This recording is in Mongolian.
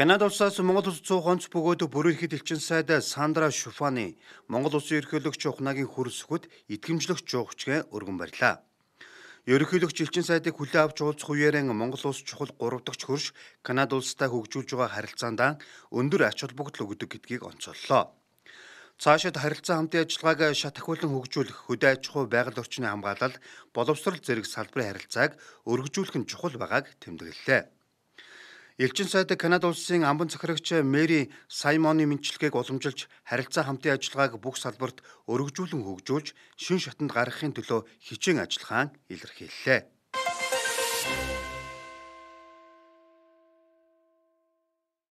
Канада улсаас Монгол улс 100 хонц бөгөөд бүрэлдэхт элчин сайд Сандра Шуфаны Монгол улсын ерөнхийлөгч ухнагийн хөрсгөд итгэмжлэх жуулчгээ өргөн барьлаа. Ерөнхийлөгч элчин сайдыг хүлээн авч уулзах үеэрэн Монгол улс чухал 3 дахь хөрш Канада улстай хөгжүүлж байгаа харилцаанд өндөр ач холбогдол өгдөг гэдгийг онцоллоо. Цаашид харилцаа хамтын ажиллагааг шат ахуйлан хөгжүүлэх хөдөө аж ахуй байгаль орчны хамгаалал, боловсрол зэрэг салбарын харилцааг өргөжүүлэх нь чухал байгааг тэмдэглэлээ. Элчин сайд Канада улсын амбан захирагч Мэри Саймоны мэдчилгээг уламжилж харилцаа хамтын ажиллагааг бүх салбарт өргөжүүлэн хөгжүүлж шин шатанд гаргахын төлөө хичээн ажиллагаан илэрхийллээ.